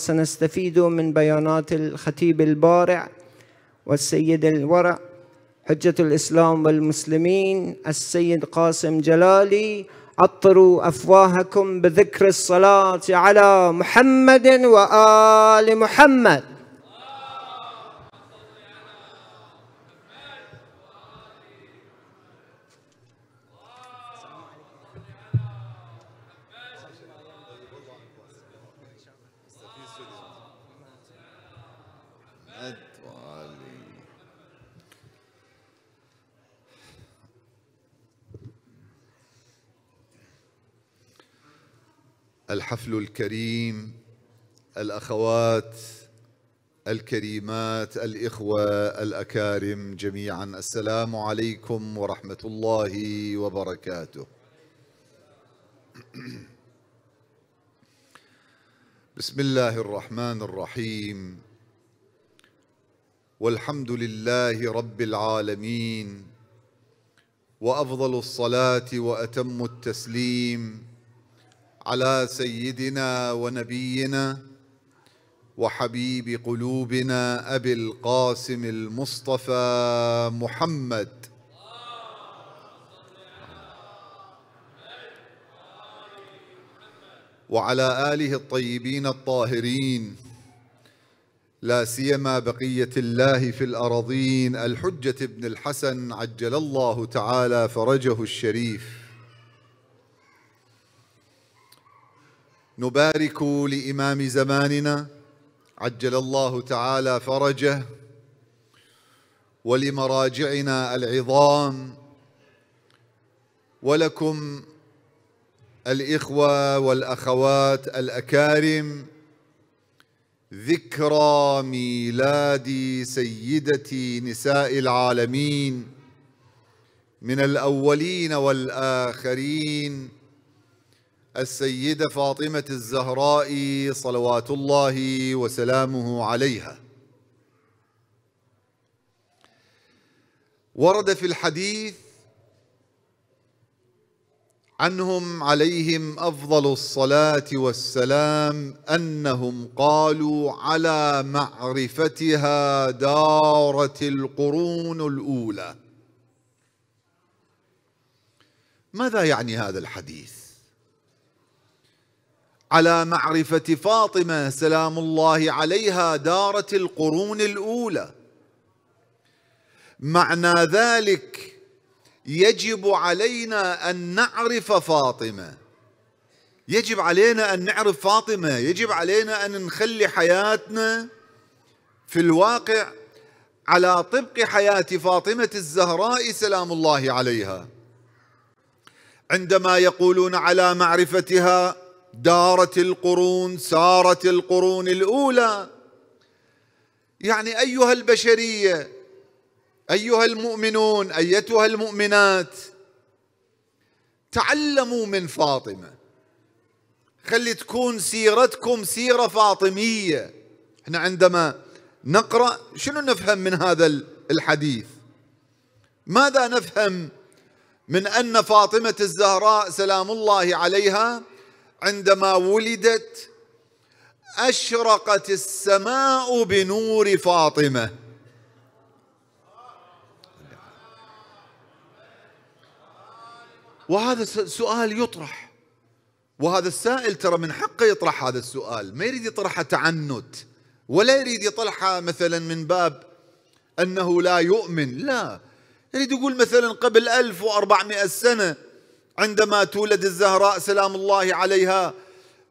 سنستفيد من بيانات الخطيب البارع والسيد الورع حجة الإسلام والمسلمين السيد قاسم جلالي عطروا أفواهكم بذكر الصلاة على محمد وآل محمد الحفل الكريم الاخوات الكريمات الاخوه الاكارم جميعا السلام عليكم ورحمه الله وبركاته بسم الله الرحمن الرحيم والحمد لله رب العالمين وافضل الصلاه واتم التسليم على سيدنا ونبينا وحبيب قلوبنا ابي القاسم المصطفى محمد وعلى اله الطيبين الطاهرين لا سيما بقيه الله في الاراضين الحجه بن الحسن عجل الله تعالى فرجه الشريف نبارك لامام زماننا عجل الله تعالى فرجه ولمراجعنا العظام ولكم الاخوه والاخوات الاكارم ذكرى ميلاد سيدة نساء العالمين من الأولين والآخرين السيدة فاطمة الزهراء صلوات الله وسلامه عليها ورد في الحديث عنهم عليهم أفضل الصلاة والسلام أنهم قالوا على معرفتها دارت القرون الأولى ماذا يعني هذا الحديث؟ على معرفة فاطمة سلام الله عليها دارت القرون الأولى معنى ذلك يجب علينا أن نعرف فاطمة يجب علينا أن نعرف فاطمة يجب علينا أن نخلي حياتنا في الواقع على طبق حياة فاطمة الزهراء سلام الله عليها عندما يقولون على معرفتها دارت القرون سارت القرون الاولى يعني ايها البشريه ايها المؤمنون ايتها المؤمنات تعلموا من فاطمه خلي تكون سيرتكم سيره فاطميه احنا عندما نقرا شنو نفهم من هذا الحديث ماذا نفهم من ان فاطمه الزهراء سلام الله عليها عندما ولدت اشرقت السماء بنور فاطمه وهذا سؤال يطرح وهذا السائل ترى من حقه يطرح هذا السؤال ما يريد يطرحه تعنت ولا يريد يطرحه مثلا من باب أنه لا يؤمن لا يريد يقول مثلا قبل 1400 سنة عندما تولد الزهراء سلام الله عليها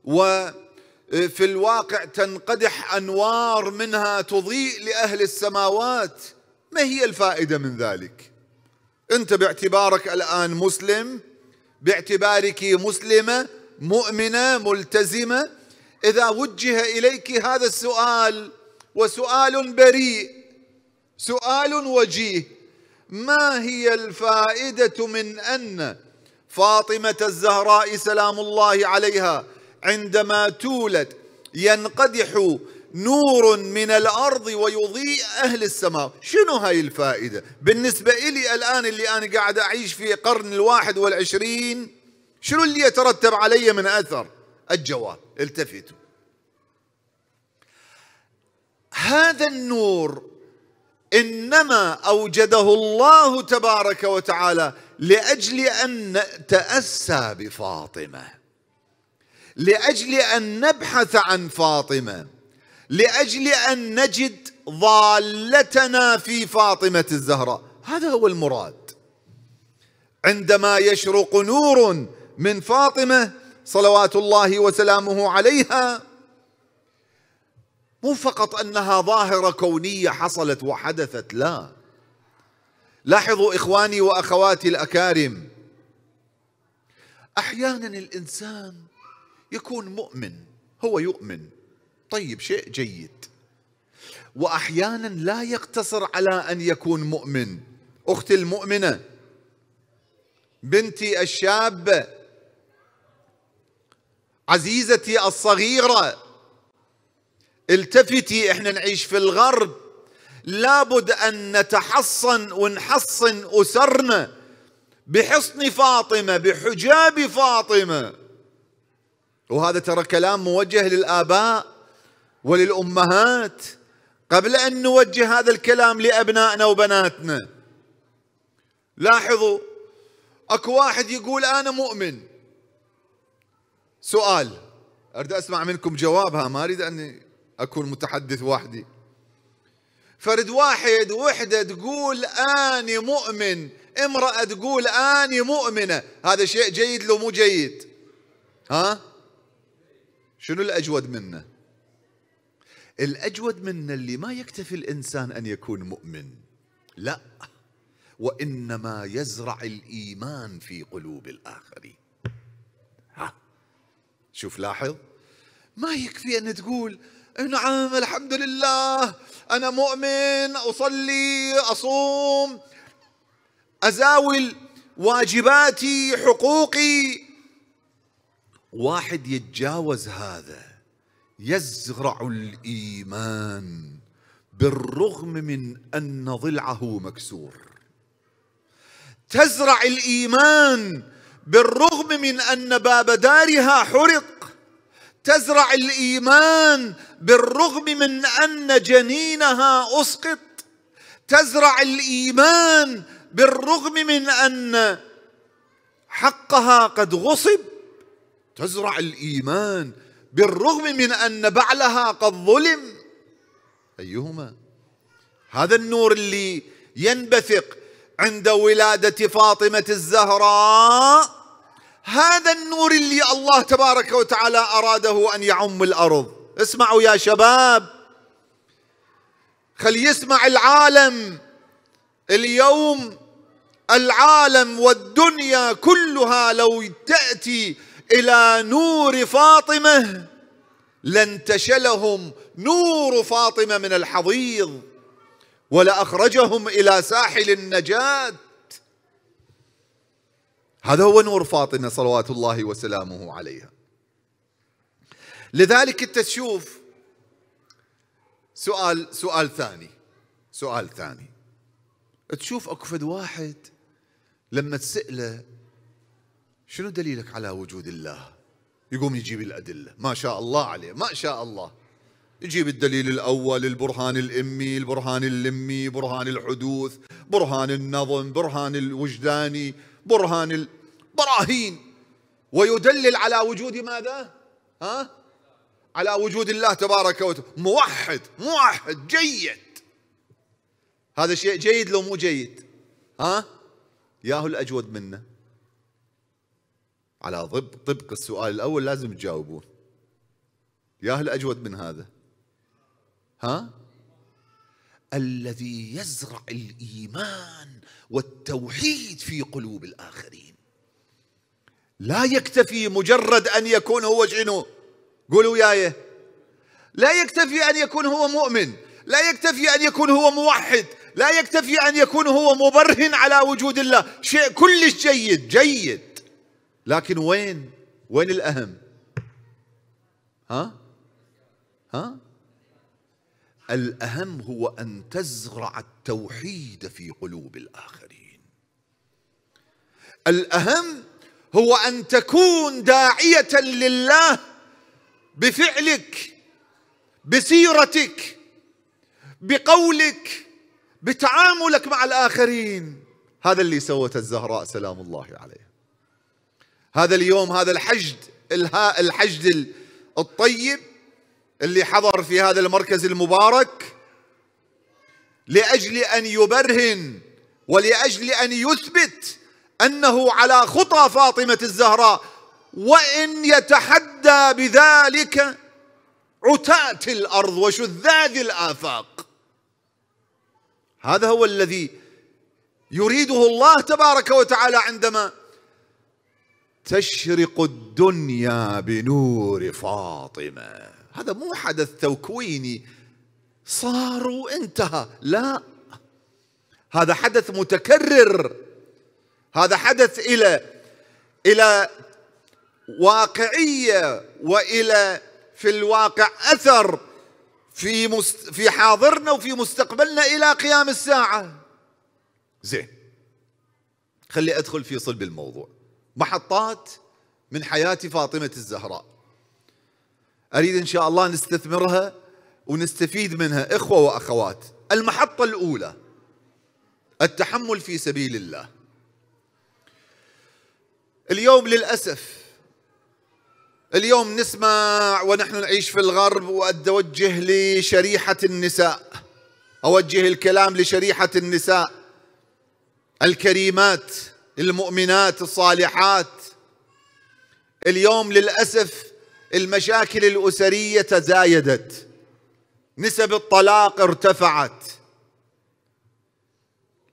وفي آه، الواقع تنقدح انوار منها تضيء لاهل السماوات ما هي الفائده من ذلك انت باعتبارك الان مسلم باعتبارك مسلمه مؤمنه ملتزمه اذا وجه اليك هذا السؤال وسؤال بريء سؤال وجيه ما هي الفائده من ان فاطمة الزهراء سلام الله عليها عندما تولد ينقدح نور من الأرض ويضيء أهل السماء شنو هاي الفائدة بالنسبة إلي الآن اللي أنا قاعد أعيش في قرن الواحد والعشرين شنو اللي يترتب علي من أثر الجواب التفتوا هذا النور انما اوجده الله تبارك وتعالى لاجل ان نتاسى بفاطمه لاجل ان نبحث عن فاطمه لاجل ان نجد ضالتنا في فاطمه الزهراء هذا هو المراد عندما يشرق نور من فاطمه صلوات الله وسلامه عليها مو فقط انها ظاهره كونيه حصلت وحدثت لا لاحظوا اخواني واخواتي الاكارم احيانا الانسان يكون مؤمن هو يؤمن طيب شيء جيد واحيانا لا يقتصر على ان يكون مؤمن اختي المؤمنه بنتي الشابه عزيزتي الصغيره التفتي احنا نعيش في الغرب لابد ان نتحصن ونحصن اسرنا بحصن فاطمه بحجاب فاطمه وهذا ترى كلام موجه للاباء وللامهات قبل ان نوجه هذا الكلام لابنائنا وبناتنا لاحظوا اكو واحد يقول انا مؤمن سؤال اريد اسمع منكم جوابها ما اريد اني أكون متحدث وحدي فرد واحد وحدة تقول أني مؤمن امرأة تقول أني مؤمنة هذا شيء جيد لو مو جيد ها شنو الأجود منه الأجود منه اللي ما يكتفي الإنسان أن يكون مؤمن لا وإنما يزرع الإيمان في قلوب الآخرين ها شوف لاحظ ما يكفي أن تقول نعم الحمد لله أنا مؤمن أصلي أصوم أزاول واجباتي حقوقي واحد يتجاوز هذا يزرع الإيمان بالرغم من أن ضلعه مكسور تزرع الإيمان بالرغم من أن باب دارها حرق تزرع الايمان بالرغم من ان جنينها اسقط تزرع الايمان بالرغم من ان حقها قد غصب تزرع الايمان بالرغم من ان بعلها قد ظلم ايهما هذا النور اللي ينبثق عند ولاده فاطمه الزهراء هذا النور اللي الله تبارك وتعالى أراده أن يعم الأرض اسمعوا يا شباب خلي يسمع العالم اليوم العالم والدنيا كلها لو تأتي إلى نور فاطمة لانتشلهم نور فاطمة من الحضيض ولأخرجهم إلى ساحل النجاة هذا هو نور فاطمة صلوات الله وسلامه عليها لذلك انت تشوف سؤال سؤال ثاني سؤال ثاني تشوف اكفد واحد لما تسأله شنو دليلك على وجود الله يقوم يجيب الأدلة ما شاء الله عليه ما شاء الله يجيب الدليل الأول البرهان الإمي البرهان اللمي برهان الحدوث برهان النظم برهان الوجداني برهان البراهين ويدلل على وجود ماذا؟ ها؟ على وجود الله تبارك وتعالى موحد موحد جيد هذا شيء جيد لو مو جيد ها؟ ياهو الأجود منه على طبق طبق السؤال الأول لازم تجاوبون ياهو الأجود من هذا ها؟ الذي يزرع الايمان والتوحيد في قلوب الاخرين لا يكتفي مجرد ان يكون هو شنو قولوا وياي إيه. لا يكتفي ان يكون هو مؤمن لا يكتفي ان يكون هو موحد لا يكتفي ان يكون هو مبرهن على وجود الله شيء كلش جيد جيد لكن وين وين الاهم ها ها الاهم هو ان تزرع التوحيد في قلوب الاخرين الاهم هو ان تكون داعيه لله بفعلك بسيرتك بقولك بتعاملك مع الاخرين هذا اللي سوته الزهراء سلام الله عليها هذا اليوم هذا الحشد الحشد الطيب اللي حضر في هذا المركز المبارك لاجل ان يبرهن ولاجل ان يثبت انه على خطى فاطمه الزهراء وان يتحدى بذلك عتات الارض وشذاذ الافاق هذا هو الذي يريده الله تبارك وتعالى عندما تشرق الدنيا بنور فاطمه هذا مو حدث تكويني صار وانتهى لا هذا حدث متكرر هذا حدث الى الى واقعيه والى في الواقع اثر في مست في حاضرنا وفي مستقبلنا الى قيام الساعه زين خلي ادخل في صلب الموضوع محطات من حياه فاطمه الزهراء أريد إن شاء الله نستثمرها ونستفيد منها إخوة وأخوات المحطة الأولى التحمل في سبيل الله اليوم للأسف اليوم نسمع ونحن نعيش في الغرب وأتوجه لشريحة النساء أوجه الكلام لشريحة النساء الكريمات المؤمنات الصالحات اليوم للأسف المشاكل الأسرية تزايدت نسب الطلاق ارتفعت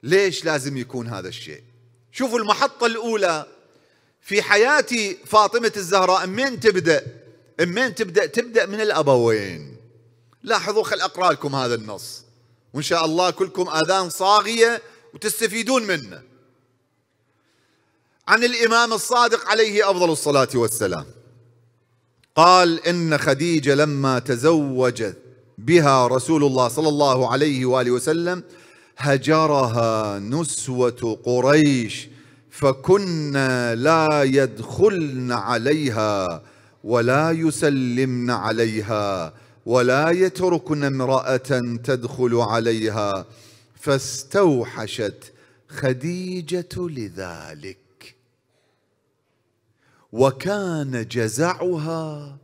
ليش لازم يكون هذا الشيء شوفوا المحطة الأولى في حياة فاطمة الزهراء من تبدأ من تبدأ تبدأ من الأبوين لاحظوا خل أقرأ لكم هذا النص وإن شاء الله كلكم آذان صاغية وتستفيدون منه عن الإمام الصادق عليه أفضل الصلاة والسلام قال إن خديجة لما تزوجت بها رسول الله صلى الله عليه وآله وسلم هجرها نسوة قريش فكنا لا يدخلن عليها ولا يسلمن عليها ولا يتركن امرأة تدخل عليها فاستوحشت خديجة لذلك وكان جزعها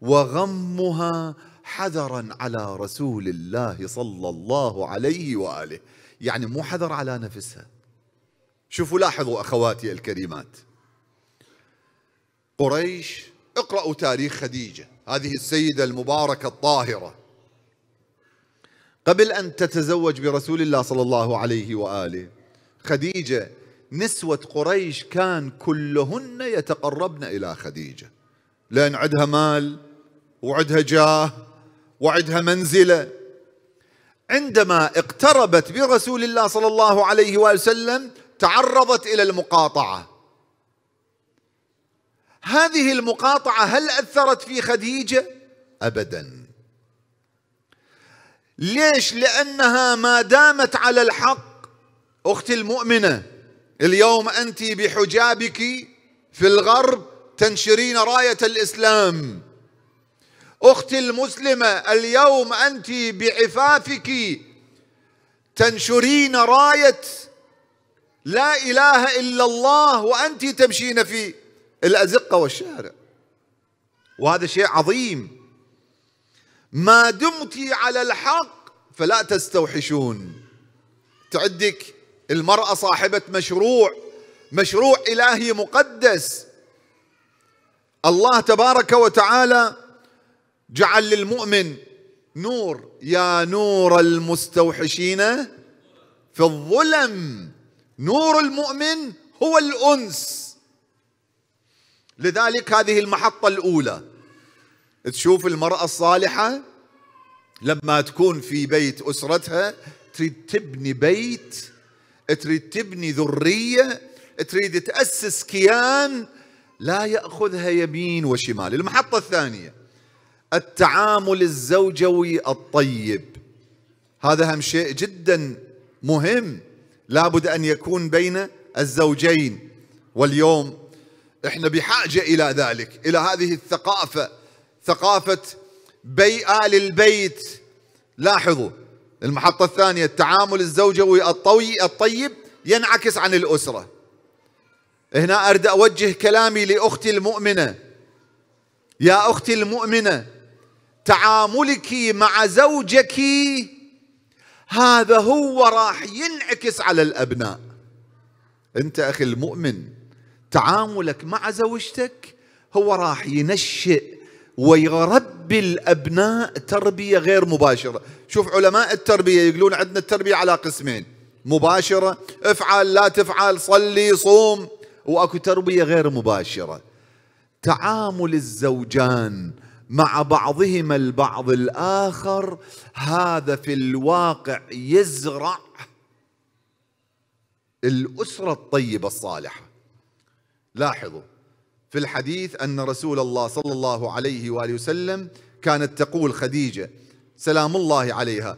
وغمها حذرا على رسول الله صلى الله عليه واله يعني مو حذر على نفسها شوفوا لاحظوا اخواتي الكريمات قريش اقرأوا تاريخ خديجة هذه السيدة المباركة الطاهرة قبل أن تتزوج برسول الله صلى الله عليه وآله خديجة نسوة قريش كان كلهن يتقربن إلى خديجة لأن عندها مال وعدها جاه وعدها منزلة عندما اقتربت برسول الله صلى الله عليه وآله وسلم تعرضت إلى المقاطعة هذه المقاطعة هل أثرت في خديجة؟ أبدا ليش؟ لأنها ما دامت على الحق أختي المؤمنة اليوم أنت بحجابك في الغرب تنشرين راية الإسلام أختي المسلمة اليوم أنت بعفافك تنشرين راية لا إله إلا الله وأنت تمشين في الأزقة والشارع وهذا شيء عظيم ما دمت على الحق فلا تستوحشون تعدك المرأة صاحبة مشروع مشروع إلهي مقدس الله تبارك وتعالى جعل للمؤمن نور يا نور المستوحشين في الظلم نور المؤمن هو الأنس لذلك هذه المحطة الأولى تشوف المرأة الصالحة لما تكون في بيت أسرتها تريد تبني بيت تريد تبني ذرية تريد تأسس كيان لا يأخذها يمين وشمال المحطة الثانية التعامل الزوجوي الطيب هذا هم شيء جدا مهم لابد أن يكون بين الزوجين واليوم احنا بحاجة إلى ذلك إلى هذه الثقافة ثقافة بيئة للبيت لاحظوا المحطة الثانية التعامل الزوجوي الطوي الطيب ينعكس عن الأسرة هنا أرد أوجه كلامي لأختي المؤمنة يا أختي المؤمنة تعاملك مع زوجك هذا هو راح ينعكس على الأبناء أنت أخي المؤمن تعاملك مع زوجتك هو راح ينشئ ويربي الابناء تربيه غير مباشره، شوف علماء التربيه يقولون عندنا التربيه على قسمين، مباشره افعل لا تفعل صلي صوم واكو تربيه غير مباشره. تعامل الزوجان مع بعضهما البعض الاخر هذا في الواقع يزرع الاسره الطيبه الصالحه. لاحظوا في الحديث أن رسول الله صلى الله عليه وآله وسلم كانت تقول خديجة سلام الله عليها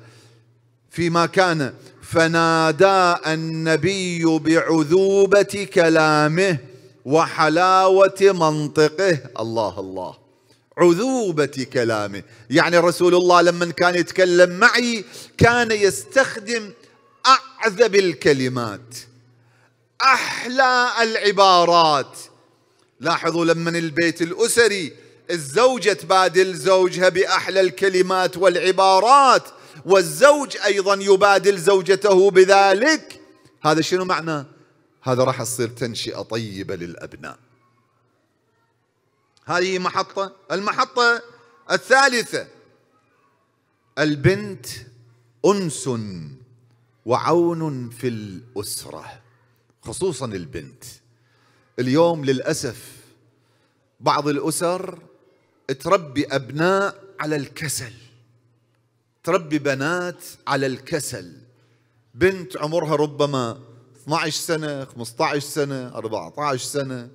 فيما كان فنادى النبي بعذوبة كلامه وحلاوة منطقه الله الله عذوبة كلامه يعني رسول الله لما كان يتكلم معي كان يستخدم أعذب الكلمات أحلى العبارات لاحظوا لمن البيت الأسري الزوجة تبادل زوجها بأحلى الكلمات والعبارات والزوج أيضا يبادل زوجته بذلك هذا شنو معنى هذا راح تصير تنشئة طيبة للأبناء هذه محطة المحطة الثالثة البنت أنس وعون في الأسرة خصوصا البنت اليوم للأسف بعض الأسر تربي أبناء على الكسل تربي بنات على الكسل بنت عمرها ربما 12 سنة 15 سنة 14 سنة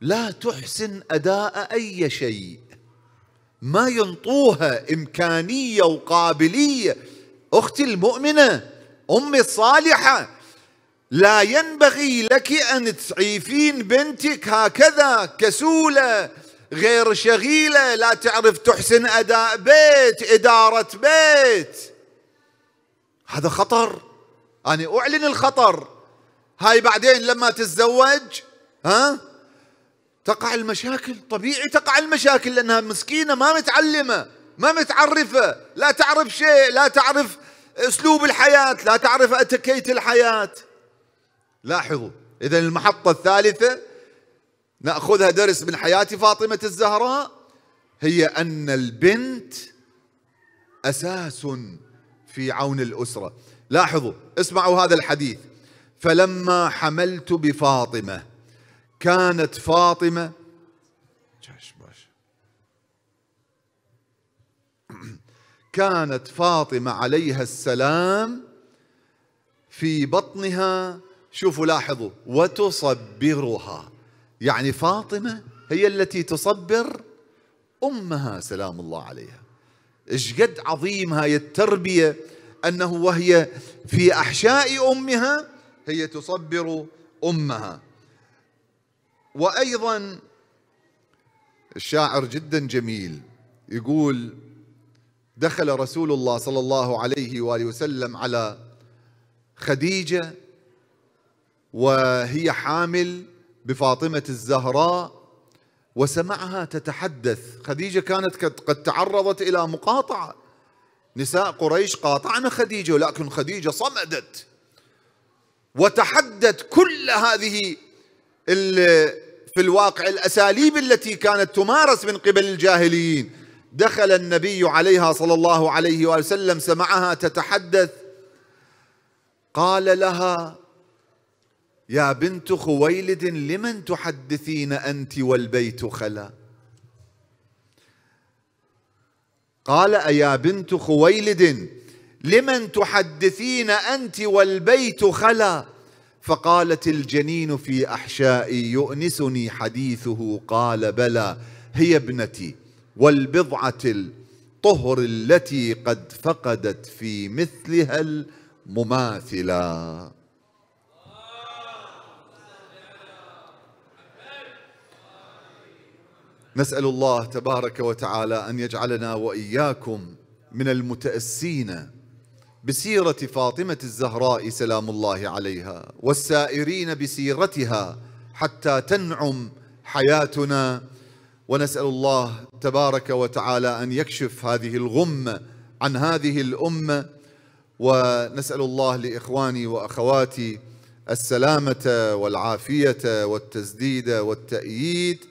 لا تحسن أداء أي شيء ما ينطوها إمكانية وقابلية أختي المؤمنة أمي الصالحة لا ينبغي لك أن تسعيفين بنتك هكذا كسولة غير شغيلة لا تعرف تحسن أداء بيت إدارة بيت هذا خطر أنا أعلن الخطر هاي بعدين لما تتزوج ها تقع المشاكل طبيعي تقع المشاكل لأنها مسكينة ما متعلمة ما متعرفة لا تعرف شيء لا تعرف أسلوب الحياة لا تعرف أتكيت الحياة لاحظوا إذا المحطة الثالثة نأخذها درس من حياة فاطمة الزهراء هي أن البنت أساس في عون الأسرة لاحظوا اسمعوا هذا الحديث فلما حملت بفاطمة كانت فاطمة كانت فاطمة عليها السلام في بطنها شوفوا لاحظوا وتصبرها يعني فاطمة هي التي تصبر أمها سلام الله عليها إيش قد عظيم هاي التربية أنه وهي في أحشاء أمها هي تصبر أمها وأيضا الشاعر جدا جميل يقول دخل رسول الله صلى الله عليه وآله وسلم على خديجة وهي حامل بفاطمة الزهراء وسمعها تتحدث خديجة كانت قد تعرضت إلى مقاطعة نساء قريش قاطعن خديجة ولكن خديجة صمدت وتحدت كل هذه في الواقع الأساليب التي كانت تمارس من قبل الجاهليين دخل النبي عليها صلى الله عليه وسلم سمعها تتحدث قال لها يا بنت خويلد لمن تحدثين أنت والبيت خلا قال أيا بنت خويلد لمن تحدثين أنت والبيت خلا فقالت الجنين في أحشائي يؤنسني حديثه قال بلى هي ابنتي والبضعة الطهر التي قد فقدت في مثلها المماثله نسأل الله تبارك وتعالى أن يجعلنا وإياكم من المتأسين بسيرة فاطمة الزهراء سلام الله عليها والسائرين بسيرتها حتى تنعم حياتنا ونسأل الله تبارك وتعالى أن يكشف هذه الغمة عن هذه الأمة ونسأل الله لإخواني وأخواتي السلامة والعافية والتسديد والتأييد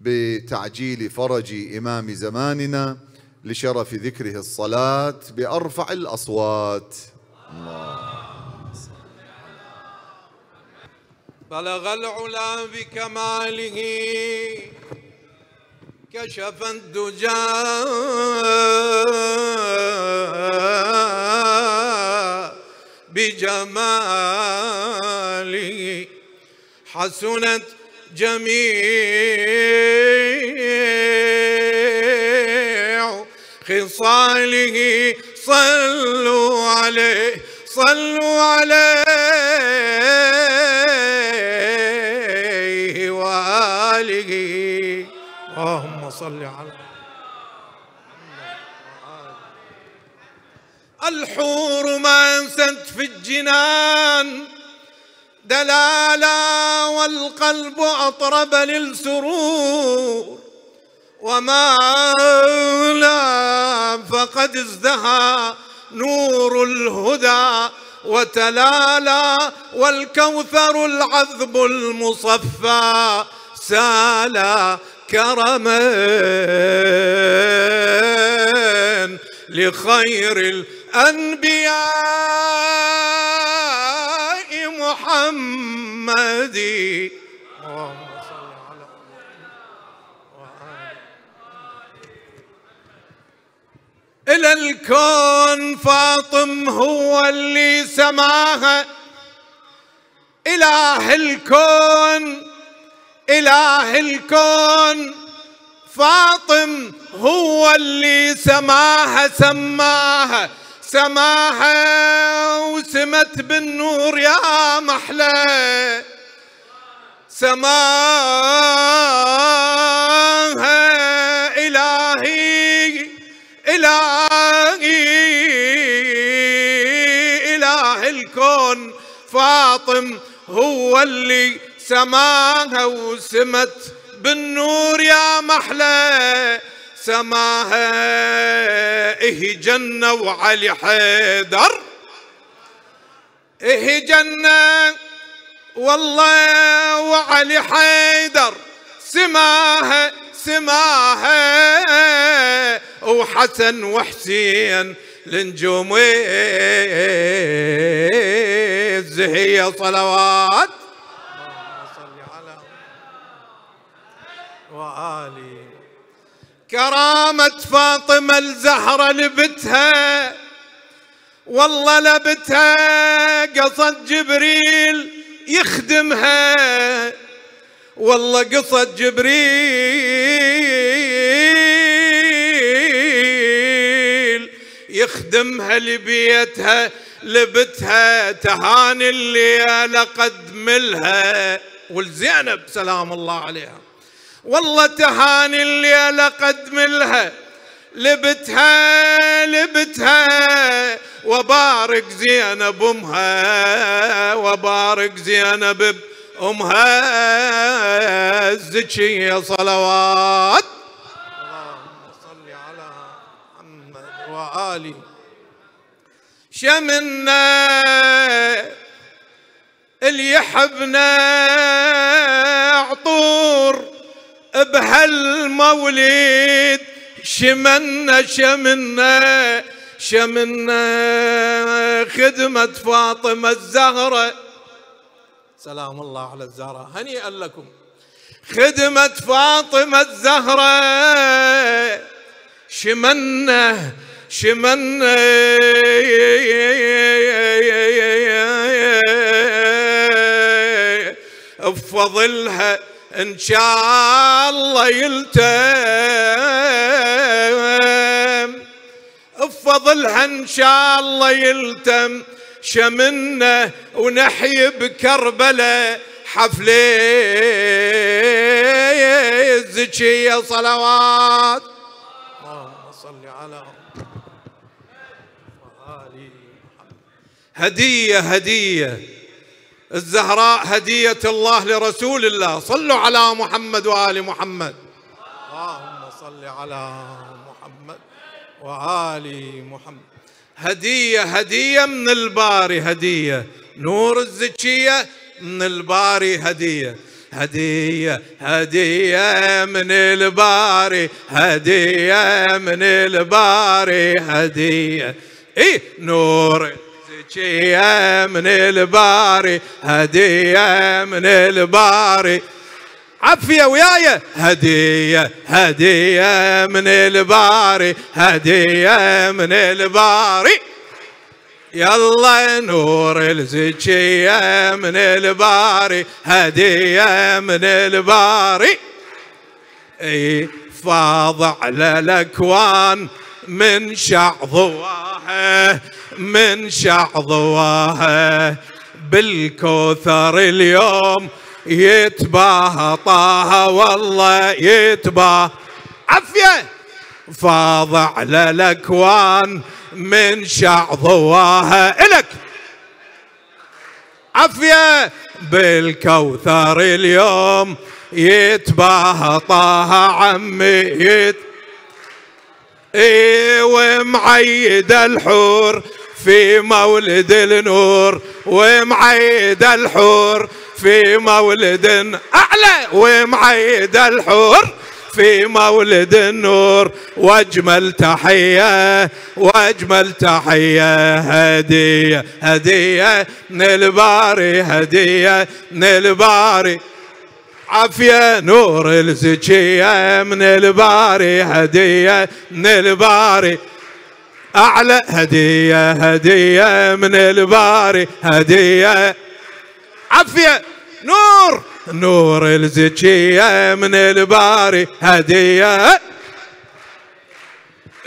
بتعجيل فرج إمام زماننا لشرف ذكره الصلاة بأرفع الأصوات الله بلغ العلا بكماله كشف الدجى بجماله حسنت جميع خصاله صلوا عليه صلوا عليه وآله اللهم صل على الحور ما انست في الجنان دلالا والقلب أطرب للسرور وما لا فقد ازدهى نور الهدى وتلالا والكوثر العذب المصفى سالا كرما لخير الأنبياء محمد إلى الكون فاطم هو اللي سماها إله الكون إله الكون فاطم هو اللي سماها سماها سماها وسمت بالنور يا محلى سماها إلهي إلهي إله الكون فاطم هو اللي سماها وسمت بالنور يا محلى سماها جنة وعلي حيدر جنة والله وعلي حيدر سماها سماها وحسن وحسين لنجوم الزهية صلوات وآلي كرامة فاطمة الزهرة لبتها والله لبتها قصد جبريل يخدمها والله قصد جبريل يخدمها لبيتها لبتها تهاني اللي لقد ملها والزينب سلام الله عليها والله تهاني الليله قد لها لبتها لبتها وبارك زينب امها وبارك زينب امها الزكيه صلوات اللهم صل على محمد وآله شمنا اللي يحبنا عطور بهالمولد شمنا شمنا شمنا خدمة فاطمة الزهرة سلام الله على الزهرة هنيئا لكم خدمة فاطمة الزهرة شمنا شمنا بفضلها ان شاء الله يلتم بفضلها ان شاء الله يلتم شمنا ونحيي بكربله حفلة الزكية صلوات اللهم صل على وآل هدية هدية الزهراء هدية الله لرسول الله صلوا على محمد وآل محمد اللهم صل على محمد وآل محمد هدية هدية من الباري هدية نور الزكية من الباري هدية هدية هدية من الباري هدية من الباري هدية إيه نور وجيه من الباري هدية من الباري عفية وياي هدية هدية من الباري هدية من الباري يلا نور الزكية من الباري هدية من الباري اي فاض على الاكوان من شعضواها من شعضواها بالكوثر اليوم يتباهى طه والله يتباهى عفية فاضع للأكوان من شعضواها الك عفية بالكوثر اليوم يتباهى طه عمي يت اي إيوة ومعيد الحور في مولد النور ومعيد الحور في مولد اعلى ومعيد الحور في مولد النور واجمل تحيه واجمل تحيه هديه هديه من الباري هديه من الباري عافية نور الزكية من الباري هدية من الباري أعلى هدية هدية من الباري هدية عافية نور نور الزكية من الباري هدية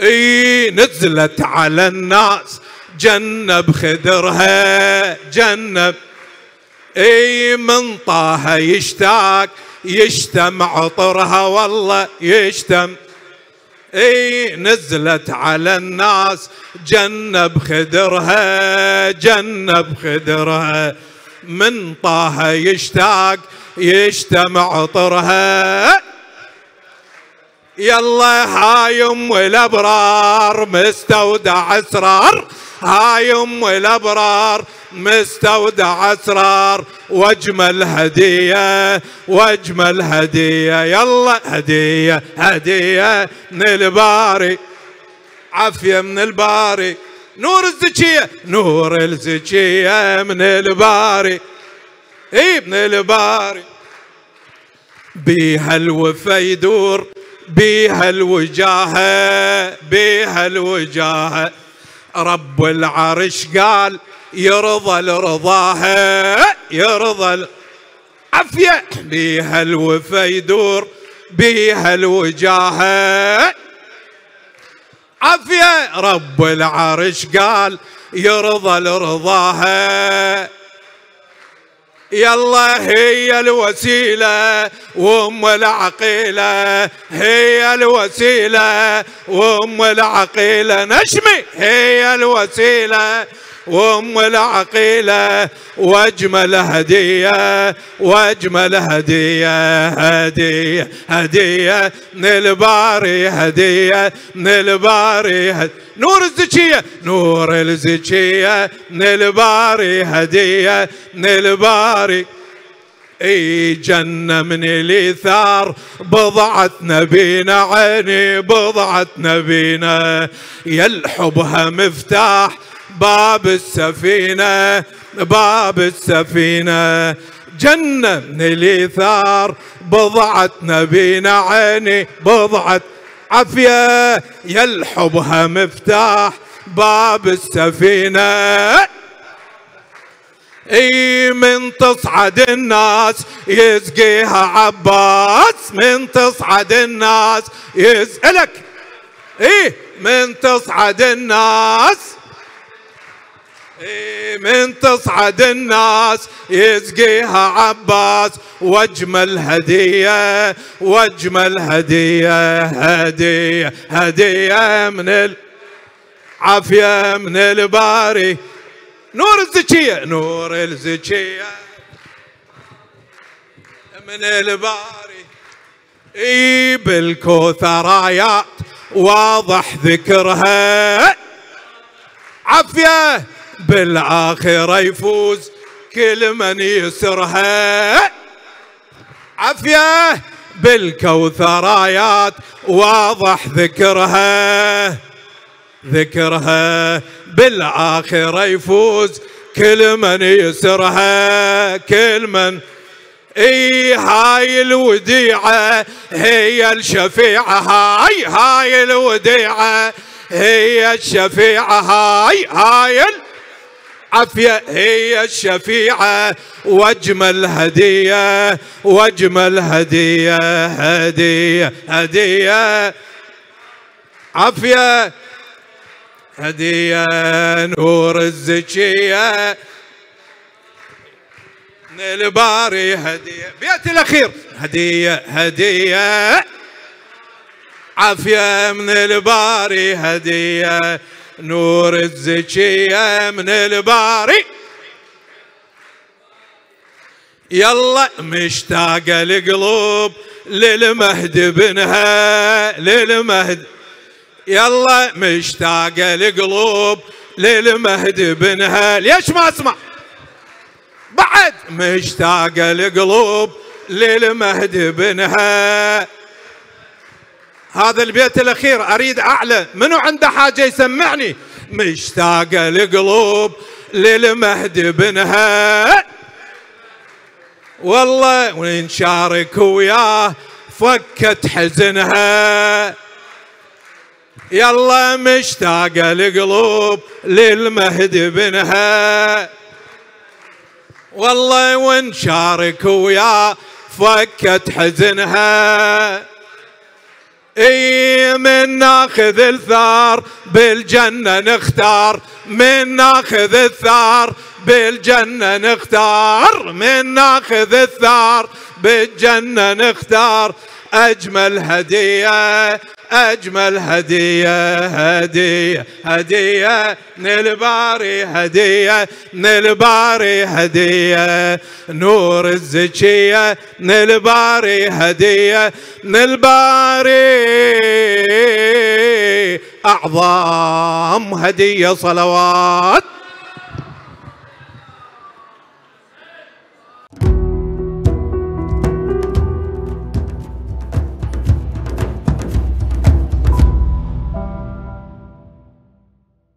اي نزلت على الناس جنب خدرها جنب اي من طه يشتاق يشتم عطرها والله يشتم اي نزلت على الناس جنة بخدرها جنة بخدرها من طه يشتاق يشتم عطرها يلا هاي ام الابرار مستودع اسرار هاي ام الابرار مستودع اسرار واجمل هديه واجمل هديه يلا هديه هديه من الباري عافيه من الباري نور الزكيه نور الزكيه من الباري اي من الباري بيها الوفا يدور بيها الوجاهه بيها الوجاهه رب العرش قال يرضى لرضاها يرضى عفية بيها الوفا يدور بيها الوجاهة عفية رب العرش قال يرضى لرضاها يلا هي الوسيلة وأم العقيلة هي الوسيلة وأم العقيلة نشمي هي الوسيلة وام العقيله واجمل هديه واجمل هديه هديه هديه من الباري هديه من الباري هديه نور الزكية نور الزكية من الباري هدية من الباري اي جنة من الإثار بضعة نبينا عيني بضعة نبينا يلحبها مفتاح باب السفينة باب السفينة جنة من الإيثار بضعة نبينا عيني بضعة عافية يلحبها مفتاح باب السفينة اي من تصعد الناس يسقيها عباس من تصعد الناس يسألك اي من تصعد الناس من تصعد الناس يسقيها عباس واجمل هديه واجمل هديه هديه هديه من العافيه من الباري نور الزكيه نور الزكيه من الباري اي بالكوثرايات واضح ذكرها عافيه بالآخرة يفوز كل من يسرها عافية بالكوثر واضح ذكرها ذكرها بالآخرة يفوز كل من يسرها كل من اي هاي الوديعة هي الشفيعة هاي هاي الوديعة هي الشفيعة هاي هاي الوديعة عافية هي الشفيعة واجمل هدية واجمل هدية هدية هدية عافية هدية نور الزكية الباري هدية بيت الأخير هدية هدية عافية من الباري هدية نور الزكية من الباري يلا مشتاقة القلوب للمهد بنها للمهد يلا مشتاقة القلوب للمهد بنها ليش ما اسمع بعد مشتاقة القلوب للمهد بنها هذا البيت الأخير أريد أعلى منو عنده حاجة يسمعني مشتاقة القلوب للمهد بنها والله ونشارك وياه فكت حزنها يلا مشتاقة القلوب للمهد بنها والله ونشارك وياه فكت حزنها اي من ناخذ الثار بالجنة نختار من ناخذ الثار بالجنة نختار من ناخذ الثار بالجنة نختار أجمل هدية أجمل هدية هدية هدية من الباري هدية من الباري هدية نور الزكية من الباري هدية من الباري أعظم هدية صلوات